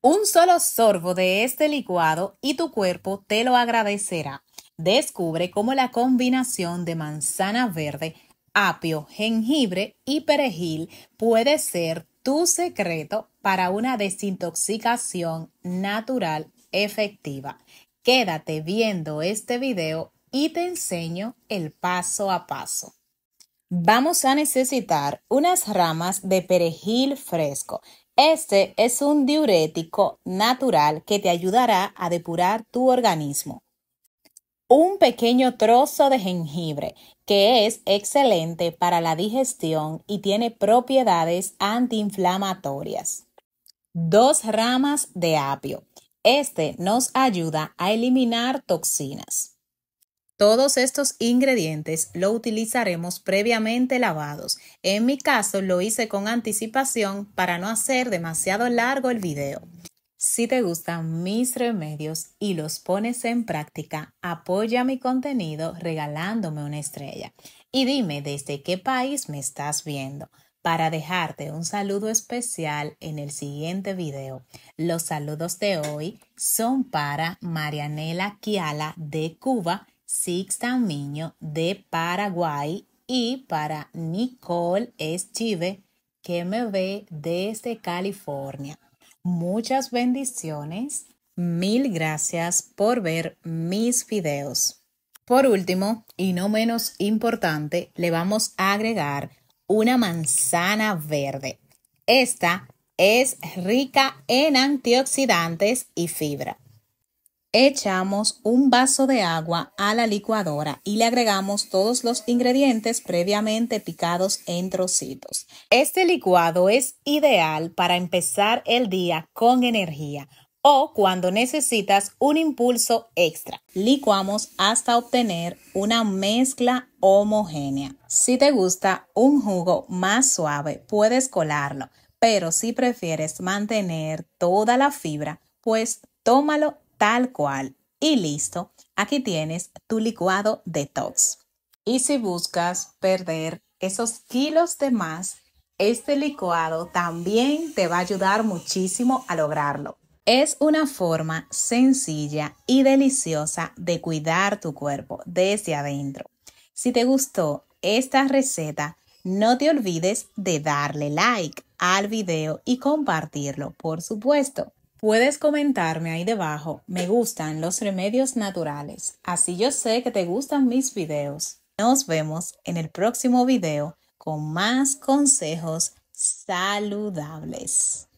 Un solo sorbo de este licuado y tu cuerpo te lo agradecerá. Descubre cómo la combinación de manzana verde, apio, jengibre y perejil puede ser tu secreto para una desintoxicación natural efectiva. Quédate viendo este video y te enseño el paso a paso. Vamos a necesitar unas ramas de perejil fresco. Este es un diurético natural que te ayudará a depurar tu organismo. Un pequeño trozo de jengibre, que es excelente para la digestión y tiene propiedades antiinflamatorias. Dos ramas de apio. Este nos ayuda a eliminar toxinas. Todos estos ingredientes lo utilizaremos previamente lavados. En mi caso lo hice con anticipación para no hacer demasiado largo el video. Si te gustan mis remedios y los pones en práctica, apoya mi contenido regalándome una estrella. Y dime desde qué país me estás viendo para dejarte un saludo especial en el siguiente video. Los saludos de hoy son para Marianela Kiala de Cuba Miño de Paraguay y para Nicole Eschive que me ve desde California. Muchas bendiciones. Mil gracias por ver mis videos. Por último, y no menos importante, le vamos a agregar una manzana verde. Esta es rica en antioxidantes y fibra. Echamos un vaso de agua a la licuadora y le agregamos todos los ingredientes previamente picados en trocitos. Este licuado es ideal para empezar el día con energía o cuando necesitas un impulso extra. Licuamos hasta obtener una mezcla homogénea. Si te gusta un jugo más suave, puedes colarlo, pero si prefieres mantener toda la fibra, pues tómalo tal cual y listo, aquí tienes tu licuado de detox. Y si buscas perder esos kilos de más, este licuado también te va a ayudar muchísimo a lograrlo. Es una forma sencilla y deliciosa de cuidar tu cuerpo desde adentro. Si te gustó esta receta, no te olvides de darle like al video y compartirlo, por supuesto. Puedes comentarme ahí debajo, me gustan los remedios naturales, así yo sé que te gustan mis videos. Nos vemos en el próximo video con más consejos saludables.